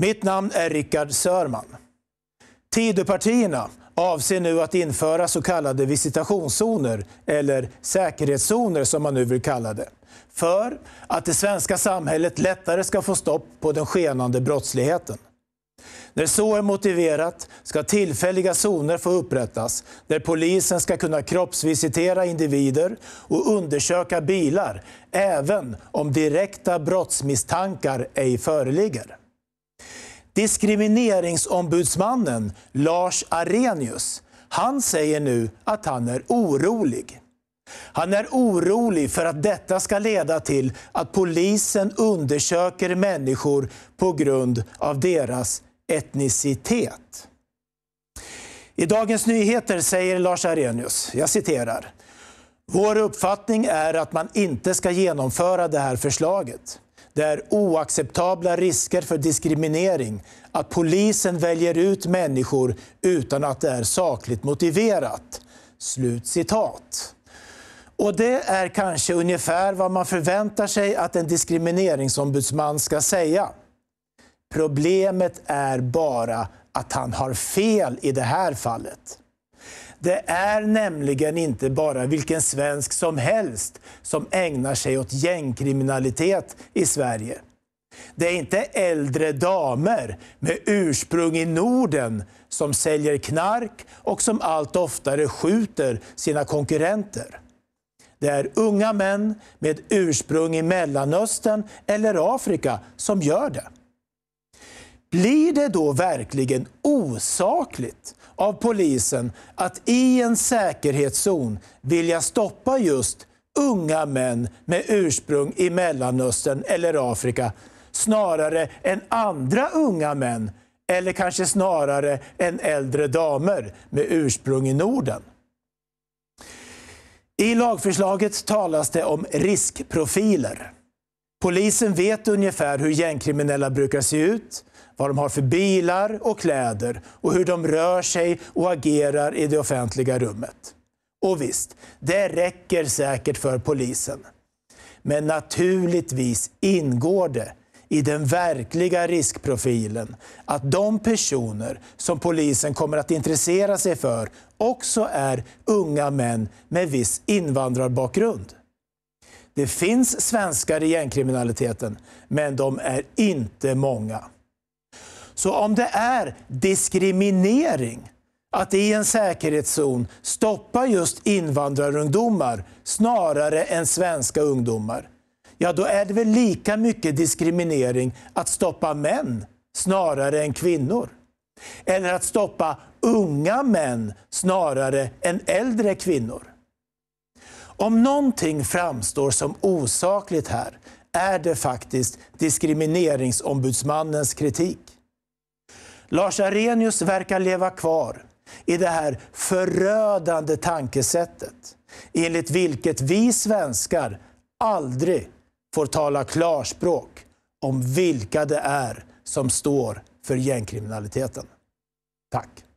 Mitt namn är Rickard Sörman. Tidöpartierna avser nu att införa så kallade visitationszoner, eller säkerhetszoner som man nu vill kalla det, för att det svenska samhället lättare ska få stopp på den skenande brottsligheten. När så är motiverat ska tillfälliga zoner få upprättas där polisen ska kunna kroppsvisitera individer och undersöka bilar även om direkta brottsmisstankar ej föreligger. Diskrimineringsombudsmannen Lars Arrhenius han säger nu att han är orolig. Han är orolig för att detta ska leda till att polisen undersöker människor på grund av deras etnicitet. I Dagens Nyheter säger Lars Arrhenius, jag citerar, vår uppfattning är att man inte ska genomföra det här förslaget. Det är oacceptabla risker för diskriminering att polisen väljer ut människor utan att det är sakligt motiverat. Slut citat. Och det är kanske ungefär vad man förväntar sig att en diskrimineringsombudsman ska säga. Problemet är bara att han har fel i det här fallet. Det är nämligen inte bara vilken svensk som helst som ägnar sig åt gängkriminalitet i Sverige. Det är inte äldre damer med ursprung i Norden som säljer knark och som allt oftare skjuter sina konkurrenter. Det är unga män med ursprung i Mellanöstern eller Afrika som gör det. Blir det då verkligen osakligt av polisen att i en säkerhetszon vilja stoppa just unga män med ursprung i Mellanöstern eller Afrika snarare än andra unga män eller kanske snarare än äldre damer med ursprung i Norden? I lagförslaget talas det om riskprofiler. Polisen vet ungefär hur gängkriminella brukar se ut vad de har för bilar och kläder och hur de rör sig och agerar i det offentliga rummet. Och visst, det räcker säkert för polisen. Men naturligtvis ingår det i den verkliga riskprofilen att de personer som polisen kommer att intressera sig för också är unga män med viss invandrarbakgrund. Det finns svenskar i gängkriminaliteten, men de är inte många. Så om det är diskriminering att i en säkerhetszon stoppa just invandrarungdomar snarare än svenska ungdomar, ja då är det väl lika mycket diskriminering att stoppa män snarare än kvinnor. Eller att stoppa unga män snarare än äldre kvinnor. Om någonting framstår som osakligt här är det faktiskt Diskrimineringsombudsmannens kritik. Lars Arrhenius verkar leva kvar i det här förödande tankesättet enligt vilket vi svenskar aldrig får tala klarspråk om vilka det är som står för gängkriminaliteten. Tack!